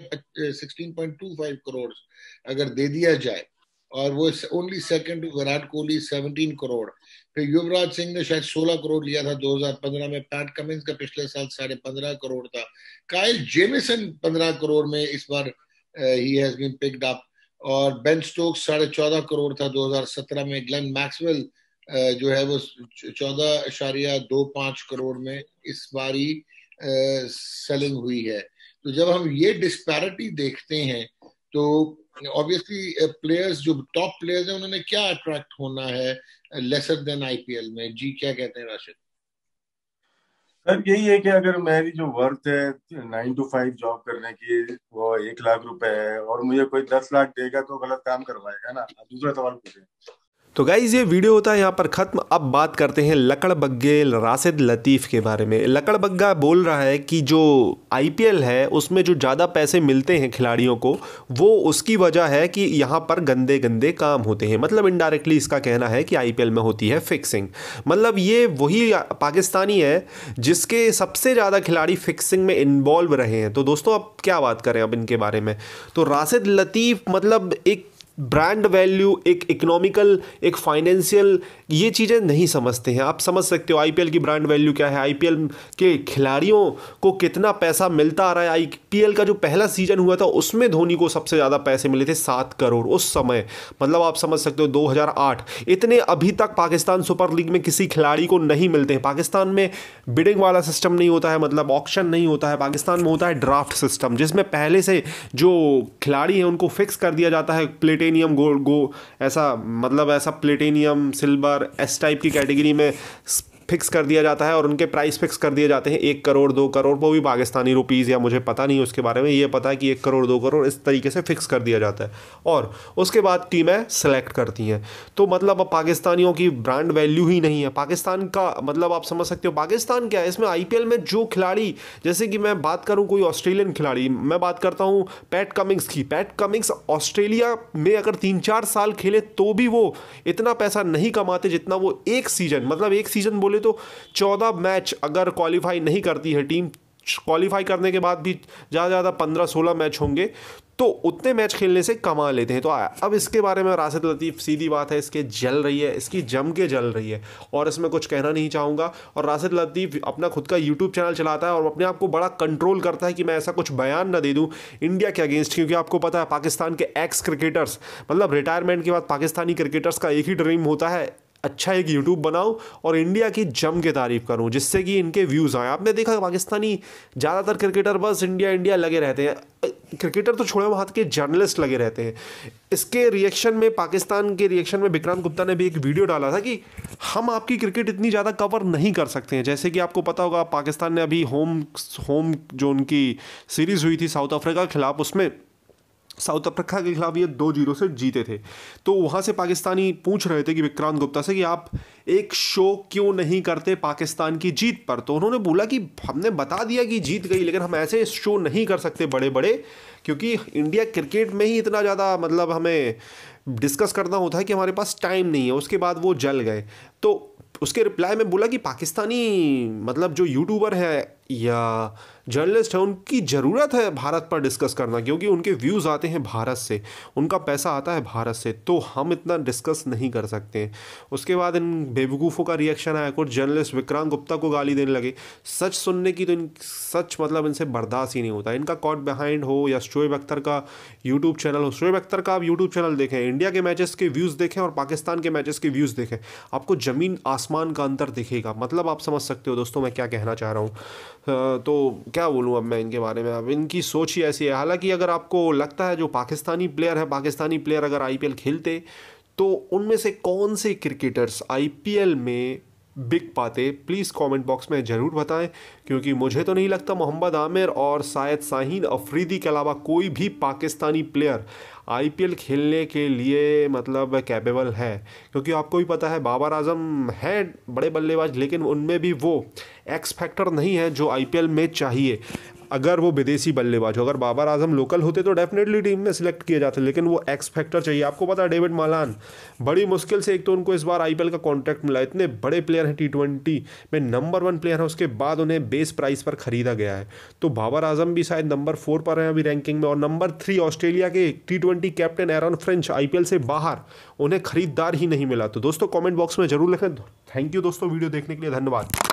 16.25 uh, crore अगर दे दिया जाए और वो ओनली सेकंड विराट कोहली 17 करोड़ फिर युवराज सिंह ने शायद 16 करोड़ लिया था 2015 में पैट कमिंस का पिछले साल साढ़े पंद्रह करोड़ था कायल जेमिसन 15 करोड़ में इस बार ही हैज बीन पिक्ड अप और बेन स्टोक्स साढ़े चौदह करोड़ था 2017 में ग्लेन मैक्सवेल uh, जो है वो चौदह इशारिया दो पांच करोड़ में इस बारी सेलिंग uh, हुई है तो जब हम ये डिस्पैरिटी देखते हैं तो ऑब्वियसली प्लेयर्स uh, जो टॉप प्लेयर्स हैं उन्होंने क्या अट्रैक्ट होना है लेसर देन आईपीएल में जी क्या कहते हैं राशिद सर यही है कि अगर मेरी जो वर्थ है नाइन टू फाइव जॉब करने की वो एक लाख रुपए है और मुझे कोई दस लाख देगा तो गलत काम करवाएगा ना दूसरा सवाल पूछे तो गाइज़ ये वीडियो होता है यहाँ पर ख़त्म अब बात करते हैं लकड़बग्गे राशिद लतीफ़ के बारे में लकड़बग्गा बोल रहा है कि जो आईपीएल है उसमें जो ज़्यादा पैसे मिलते हैं खिलाड़ियों को वो उसकी वजह है कि यहाँ पर गंदे गंदे काम होते हैं मतलब इनडायरेक्टली इसका कहना है कि आईपीएल में होती है फिक्सिंग मतलब ये वही पाकिस्तानी है जिसके सबसे ज़्यादा खिलाड़ी फिक्सिंग में इन्वॉल्व रहे हैं तो दोस्तों अब क्या बात करें अब इनके बारे में तो राशिद लतीफ़ मतलब एक ब्रांड वैल्यू एक इकोनॉमिकल एक फाइनेंशियल ये चीज़ें नहीं समझते हैं आप समझ सकते हो आईपीएल की ब्रांड वैल्यू क्या है आईपीएल के खिलाड़ियों को कितना पैसा मिलता आ रहा है आईपीएल का जो पहला सीजन हुआ था उसमें धोनी को सबसे ज़्यादा पैसे मिले थे सात करोड़ उस समय मतलब आप समझ सकते हो 2008 इतने अभी तक पाकिस्तान सुपर लीग में किसी खिलाड़ी को नहीं मिलते हैं पाकिस्तान में बिडिंग वाला सिस्टम नहीं होता है मतलब ऑप्शन नहीं होता है पाकिस्तान में होता है ड्राफ्ट सिस्टम जिसमें पहले से जो खिलाड़ी हैं उनको फिक्स कर दिया जाता है प्लेट प्लेटेनियम गोल्ड गो ऐसा मतलब ऐसा प्लेटेनियम सिल्वर एस टाइप की कैटेगरी में फिक्स कर दिया जाता है और उनके प्राइस फिक्स कर दिए जाते हैं एक करोड़ दो करोड़ वो भी पाकिस्तानी रुपीज़ या मुझे पता नहीं उसके बारे में ये पता है कि एक करोड़ दो करोड़ इस तरीके से फिक्स कर दिया जाता है और उसके बाद टीमें सेलेक्ट करती हैं तो मतलब अब पाकिस्तानियों की ब्रांड वैल्यू ही नहीं है पाकिस्तान का मतलब आप समझ सकते हो पाकिस्तान क्या है इसमें आई में जो खिलाड़ी जैसे कि मैं बात करूँ कोई ऑस्ट्रेलियन खिलाड़ी मैं बात करता हूँ पैट कमिंग्स की पैट कमिंग्स ऑस्ट्रेलिया में अगर तीन चार साल खेले तो भी वो इतना पैसा नहीं कमाते जितना वो एक सीजन मतलब एक सीजन बोले बोले तो चौदह मैच अगर क्वालिफाई नहीं करती है टीम क्वालिफाई करने के बाद भी ज़्यादा ज़्यादा पंद्रह सोलह मैच होंगे तो उतने मैच खेलने से कमा लेते हैं तो आया अब इसके बारे में राशिद लतीफ़ सीधी बात है इसके जल रही है इसकी जम के जल रही है और इसमें कुछ कहना नहीं चाहूँगा और राशिद लतीफ़ अपना खुद का यूट्यूब चैनल चलाता है और अपने आप को बड़ा कंट्रोल करता है कि मैं ऐसा कुछ बयान ना दे दूँ इंडिया के अगेंस्ट क्योंकि आपको पता है पाकिस्तान के एक्स क्रिकेटर्स मतलब रिटायरमेंट के बाद पाकिस्तानी क्रिकेटर्स का एक ही ड्रीम होता है अच्छा एक यूट्यूब बनाऊँ और इंडिया की जम के तारीफ़ करूँ जिससे कि इनके व्यूज़ आए आपने देखा पाकिस्तानी ज़्यादातर क्रिकेटर बस इंडिया इंडिया लगे रहते हैं क्रिकेटर तो छोड़े वहाँ के जर्नलिस्ट लगे रहते हैं इसके रिएक्शन में पाकिस्तान के रिएक्शन में विक्रांत गुप्ता ने भी एक वीडियो डाला था कि हम आपकी क्रिकेट इतनी ज़्यादा कवर नहीं कर सकते हैं जैसे कि आपको पता होगा पाकिस्तान ने अभी होम होम जो उनकी सीरीज़ हुई थी साउथ अफ्रीका के खिलाफ उसमें साउथ अफ्रीका के खिलाफ ये दो जीरो से जीते थे तो वहाँ से पाकिस्तानी पूछ रहे थे कि विक्रांत गुप्ता से कि आप एक शो क्यों नहीं करते पाकिस्तान की जीत पर तो उन्होंने बोला कि हमने बता दिया कि जीत गई लेकिन हम ऐसे शो नहीं कर सकते बड़े बड़े क्योंकि इंडिया क्रिकेट में ही इतना ज़्यादा मतलब हमें डिस्कस करना होता है कि हमारे पास टाइम नहीं है उसके बाद वो जल गए तो उसके रिप्लाई में बोला कि पाकिस्तानी मतलब जो यूट्यूबर है या जर्नलिस्ट है उनकी ज़रूरत है भारत पर डिस्कस करना क्योंकि उनके व्यूज़ आते हैं भारत से उनका पैसा आता है भारत से तो हम इतना डिस्कस नहीं कर सकते उसके बाद इन बेवकूफ़ों का रिएक्शन आया कुछ जर्नलिस्ट विक्रांत गुप्ता को गाली देने लगे सच सुनने की तो इन सच मतलब इनसे बर्दाश्त ही नहीं होता इनका कॉट बिहाइंड हो या शोएब अख्तर का यूट्यूब चैनल हो शोएब अख्तर का आप यूट्यूब चैनल देखें इंडिया के मैचेस के व्यूज़ देखें और पाकिस्तान के मैचेस के व्यूज़ देखें आपको ज़मीन आसमान का अंतर दिखेगा मतलब आप समझ सकते हो दोस्तों मैं क्या कहना चाह रहा हूँ तो क्या बोलूँ अब मैं इनके बारे में अब इनकी सोच ही ऐसी है हालाँकि अगर आपको लगता है जो पाकिस्तानी प्लेयर है पाकिस्तानी प्लेयर अगर आई खेलते तो उनमें से कौन से क्रिकेटर्स आई में बिक पाते प्लीज़ कमेंट बॉक्स में ज़रूर बताएं क्योंकि मुझे तो नहीं लगता मोहम्मद आमिर और शायद साहिन अफरीदी के अलावा कोई भी पाकिस्तानी प्लेयर आईपीएल खेलने के लिए मतलब कैपेबल है क्योंकि आपको भी पता है बाबर आजम है बड़े बल्लेबाज लेकिन उनमें भी वो एक्स फैक्टर नहीं है जो आईपीएल में चाहिए अगर वो विदेशी बल्लेबाज हो अगर बाबर आजम लोकल होते तो डेफिनेटली टीम में सिलेक्ट किए जाते लेकिन वो एक्स फैक्टर चाहिए आपको पता है डेविड मालान बड़ी मुश्किल से एक तो उनको इस बार आई का कॉन्ट्रैक्ट मिला इतने बड़े प्लेयर हैं टी में नंबर वन प्लेयर है उसके बाद उन्हें बेस प्राइस पर खरीदा गया है तो बाबर आजम भी शायद नंबर फोर पर हैं अभी रैंकिंग में और नंबर थ्री ऑस्ट्रेलिया के T captain Aaron French I से बाहर उन्हें खरीदार ही नहीं मिला तो दोस्तों कॉमेंट बॉक्स में जरूर लिखें थैंक यू दोस्तों वीडियो देखने के लिए धन्यवाद